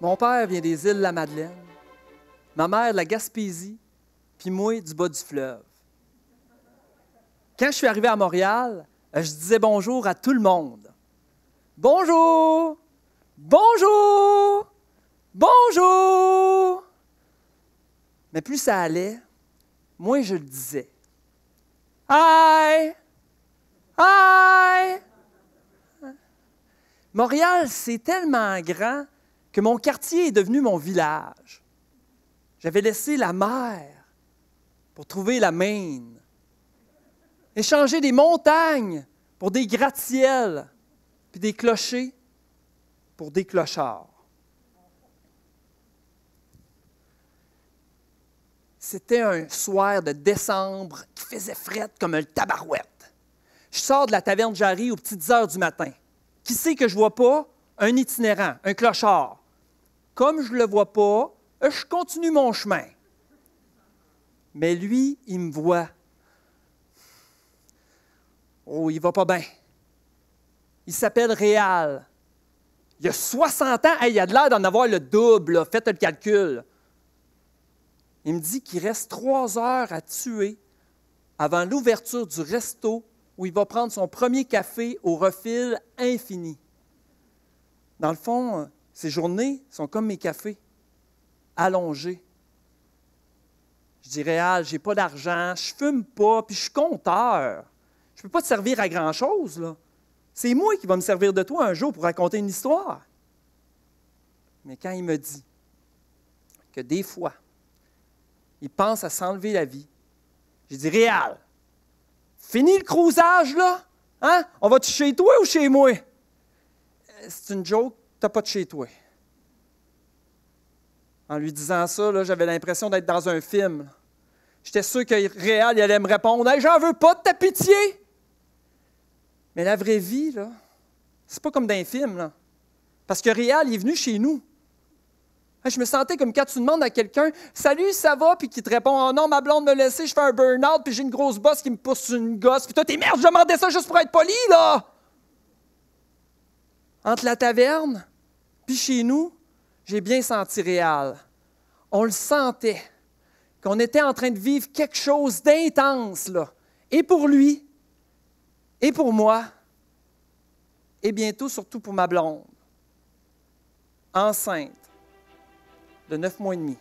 Mon père vient des îles La Madeleine, ma mère de la Gaspésie, puis moi du bas du fleuve. Quand je suis arrivé à Montréal, euh, je disais bonjour à tout le monde. Bonjour! Bonjour! Bonjour! Mais plus ça allait, moins je le disais. Hi! Hi! Montréal, c'est tellement grand que mon quartier est devenu mon village. J'avais laissé la mer pour trouver la main. échanger des montagnes pour des gratte-ciels, puis des clochers pour des clochards. C'était un soir de décembre qui faisait frette comme un tabarouette. Je sors de la taverne Jarry aux petites heures du matin. Qui sait que je vois pas? Un itinérant, un clochard. Comme je ne le vois pas, euh, je continue mon chemin. Mais lui, il me voit. Oh, il va pas bien. Il s'appelle Réal. Il a 60 ans. il il a de l'air d'en avoir le double. Faites le calcul. Il me dit qu'il reste trois heures à tuer avant l'ouverture du resto où il va prendre son premier café au refil infini. Dans le fond, ces journées sont comme mes cafés, allongés. Je dis je ah, j'ai pas d'argent, je fume pas, puis je suis compteur. Je ne peux pas te servir à grand-chose, là. C'est moi qui va me servir de toi un jour pour raconter une histoire. Mais quand il me dit que des fois, il pense à s'enlever la vie, je dis, « Réal, fini le crousage, là? Hein? On va-tu chez toi ou chez moi? Euh, c'est une joke n'as pas de chez toi. En lui disant ça, j'avais l'impression d'être dans un film. J'étais sûr que Réal il allait me répondre j'en veux pas de ta pitié! Mais la vraie vie, c'est pas comme dans un film, Parce que Réal est venu chez nous. Je me sentais comme quand tu demandes à quelqu'un Salut, ça va puis qui te répond Oh non, ma blonde me laissait, je fais un burn-out, puis j'ai une grosse bosse qui me pousse une gosse. Puis toi, t'es merde, je demandais ça juste pour être poli, là Entre la taverne puis chez nous, j'ai bien senti Réal. On le sentait, qu'on était en train de vivre quelque chose d'intense, là. Et pour lui, et pour moi, et bientôt surtout pour ma blonde, enceinte de neuf mois et demi.